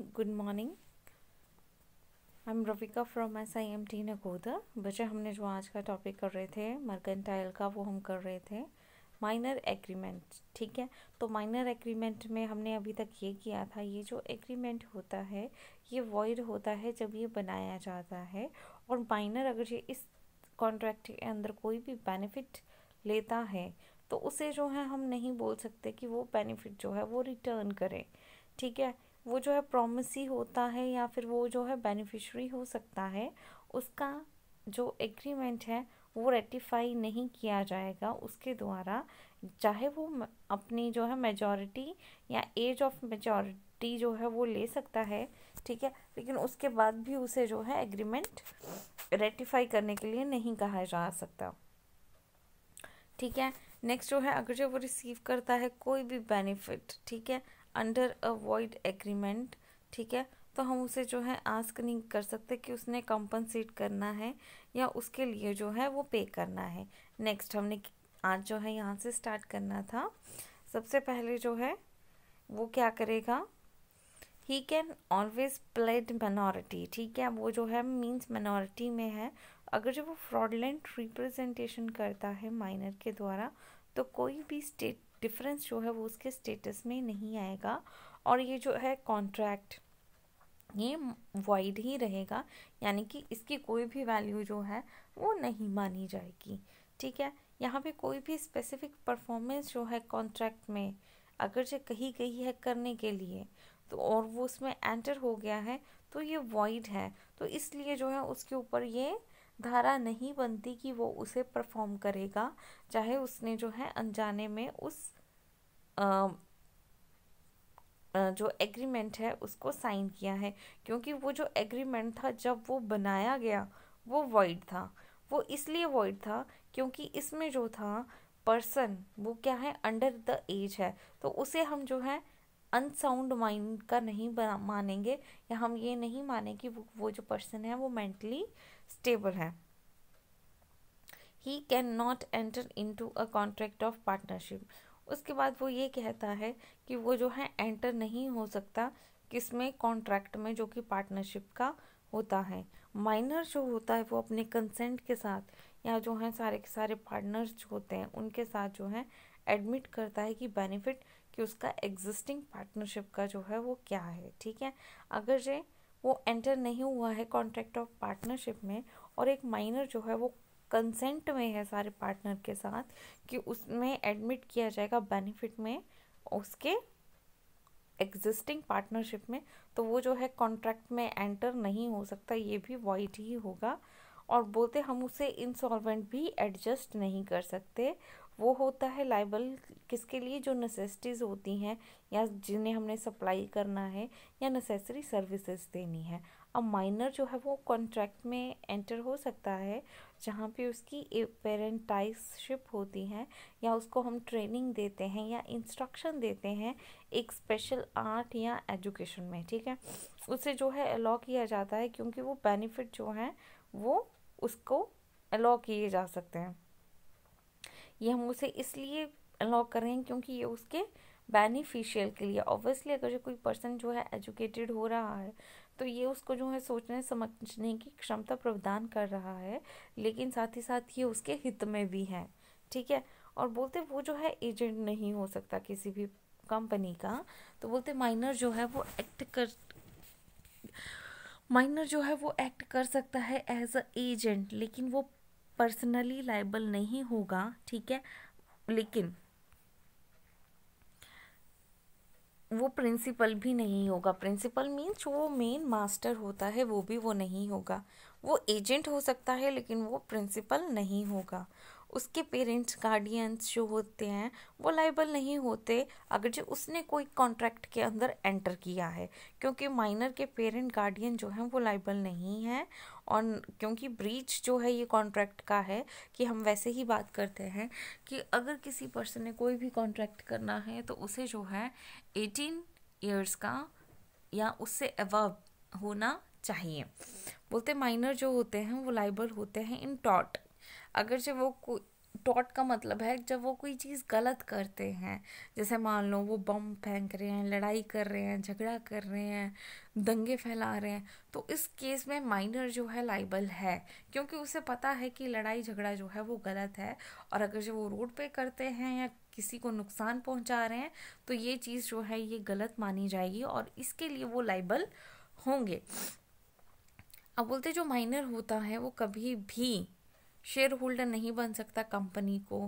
good morning I am Rafika from S I M T Nakoda बच्चा हमने जो आज का टॉपिक कर रहे थे मर्केंटाइल का वो हम कर रहे थे माइनर एग्रीमेंट ठीक है तो माइनर एग्रीमेंट में हमने अभी तक ये किया था ये जो एग्रीमेंट होता है ये वॉइड होता है जब ये बनाया जाता है और माइनर अगर ये इस कॉन्ट्रैक्ट के अंदर कोई भी बेनिफिट लेता है तो उसे जो है हम नहीं बोल सकते कि वो बेनिफिट जो है वो रिटर्न करें ठीक है वो जो है प्रोमिसी होता है या फिर वो जो है बेनिफिशरी हो सकता है उसका जो एग्रीमेंट है वो रेटिफाई नहीं किया जाएगा उसके द्वारा चाहे वो अपनी जो है मेजॉरिटी या एज ऑफ मेजॉरिटी जो है वो ले सकता है ठीक है लेकिन उसके बाद भी उसे जो है एग्रीमेंट रेटिफाई करने के लिए नहीं कहा जा सकता ठीक है नेक्स्ट जो है अगर जो वो रिसीव करता है कोई भी बेनिफिट ठीक है अंडर अ वॉइड एग्रीमेंट ठीक है तो हम उसे जो है आस्क नहीं कर सकते कि उसने कंपनसेट करना है या उसके लिए जो है वो पे करना है नेक्स्ट हमने आज जो है यहाँ से स्टार्ट करना था सबसे पहले जो है वो क्या करेगा he can always played minority ठीक है वो जो है मीन्स मिनोरिटी में है अगर जो वो फ्रॉडलेंट रिप्रेजेंटेशन करता है माइनर के द्वारा तो कोई भी स्टेट डिफरेंस जो है वो उसके स्टेटस में नहीं आएगा और ये जो है कॉन्ट्रैक्ट ये वाइड ही रहेगा यानी कि इसकी कोई भी वैल्यू जो है वो नहीं मानी जाएगी ठीक है यहाँ पे कोई भी स्पेसिफिक परफॉर्मेंस जो है कॉन्ट्रैक्ट में अगर जो कही गई है करने के लिए तो और वो उसमें एंटर हो गया है तो ये वॉइड है तो इसलिए जो है उसके ऊपर ये धारा नहीं बनती कि वो उसे परफॉर्म करेगा चाहे उसने जो है अनजाने में उस जो एग्रीमेंट है उसको साइन किया है क्योंकि वो जो एग्रीमेंट था जब वो बनाया गया वो वॉइड था वो इसलिए वॉइड था क्योंकि इसमें जो था पर्सन वो क्या है अंडर द एज है तो उसे हम जो है अनसाउंड माइंड का नहीं बना मानेंगे या हम ये नहीं माने कि वो, वो जो पर्सन है वो मेंटली स्टेबल है he can not enter into a contract of partnership उसके बाद वो ये कहता है कि वो जो है एंटर नहीं हो सकता किस में कॉन्ट्रैक्ट में जो कि पार्टनरशिप का होता है माइनर जो होता है वो अपने कंसेंट के साथ या जो हैं सारे के सारे पार्टनर्स जो होते हैं उनके साथ जो है एडमिट करता है कि बेनिफिट कि उसका एग्जिस्टिंग पार्टनरशिप का जो है वो क्या है ठीक है अगर जो वो एंटर नहीं हुआ है कॉन्ट्रैक्ट ऑफ पार्टनरशिप में और एक माइनर जो है वो कंसेंट में है सारे पार्टनर के साथ कि उसमें एडमिट किया जाएगा बेनिफिट में उसके एग्जिस्टिंग पार्टनरशिप में तो वो जो है कॉन्ट्रैक्ट में एंटर नहीं हो सकता ये भी वाइड ही होगा और बोलते हम उसे इंसॉल्वेंट भी एडजस्ट नहीं कर सकते वो होता है लाइबल किसके लिए जो नेसेसिटीज़ होती हैं या जिन्हें हमने सप्लाई करना है या नेसेसरी सर्विसेज देनी है अब माइनर जो है वो कॉन्ट्रैक्ट में एंटर हो सकता है जहाँ पे उसकी पेरेंटाइजशिप होती है या उसको हम ट्रेनिंग देते हैं या इंस्ट्रक्शन देते हैं एक स्पेशल आर्ट या एजुकेशन में ठीक है उसे जो है अलाउ किया जाता है क्योंकि वो बेनिफिट जो हैं वो उसको अलाउ किए जा सकते हैं ये हम उसे इसलिए अनलॉक कर रहे हैं क्योंकि ये उसके बेनिफिशियल के लिए ऑब्वियसली अगर जो कोई पर्सन जो है एजुकेटेड हो रहा है तो ये उसको जो है सोचने समझने की क्षमता प्रदान कर रहा है लेकिन साथ ही साथ ये उसके हित में भी है ठीक है और बोलते वो जो है एजेंट नहीं हो सकता किसी भी कंपनी का तो बोलते माइनर जो है वो एक्ट कर माइनर जो है वो एक्ट कर सकता है एज अ एजेंट लेकिन वो पर्सनली लाइबल नहीं होगा ठीक है लेकिन वो प्रिंसिपल भी नहीं होगा प्रिंसिपल मीन्स वो मेन मास्टर होता है वो भी वो नहीं होगा वो एजेंट हो सकता है लेकिन वो प्रिंसिपल नहीं होगा उसके पेरेंट्स गार्डियंस जो होते हैं वो लाइबल नहीं होते अगर जो उसने कोई कॉन्ट्रैक्ट के अंदर एंटर किया है क्योंकि माइनर के पेरेंट गार्डियन जो हैं वो लाइबल नहीं हैं और क्योंकि ब्रीच जो है ये कॉन्ट्रैक्ट का है कि हम वैसे ही बात करते हैं कि अगर किसी पर्सन ने कोई भी कॉन्ट्रैक्ट करना है तो उसे जो है एटीन ईयर्स का या उससे अवब होना चाहिए बोलते माइनर जो होते हैं वो लाइबल होते हैं इन टॉट अगर जब वो टॉट का मतलब है जब वो कोई चीज़ गलत करते हैं जैसे मान लो वो बम फेंक रहे हैं लड़ाई कर रहे हैं झगड़ा कर रहे हैं दंगे फैला रहे हैं तो इस केस में माइनर जो है लाइबल है क्योंकि उसे पता है कि लड़ाई झगड़ा जो है वो गलत है और अगर जब वो रोड पे करते हैं या किसी को नुकसान पहुंचा रहे हैं तो ये चीज़ जो है ये गलत मानी जाएगी और इसके लिए वो लाइबल होंगे अब बोलते जो माइनर होता है वो कभी भी शेयर होल्डर नहीं बन सकता कंपनी को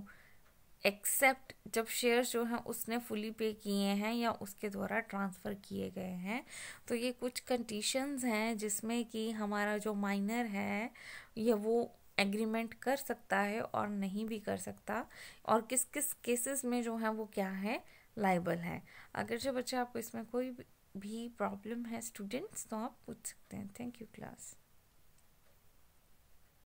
एक्सेप्ट जब शेयर्स जो हैं उसने फुली पे किए हैं या उसके द्वारा ट्रांसफ़र किए गए हैं तो ये कुछ कंडीशंस हैं जिसमें कि हमारा जो माइनर है यह वो एग्रीमेंट कर सकता है और नहीं भी कर सकता और किस किस केसेस में जो है वो क्या है लाइबल है अगर जब बच्चा आपको इसमें कोई भी प्रॉब्लम है स्टूडेंट्स तो आप पूछ सकते हैं थैंक यू क्लास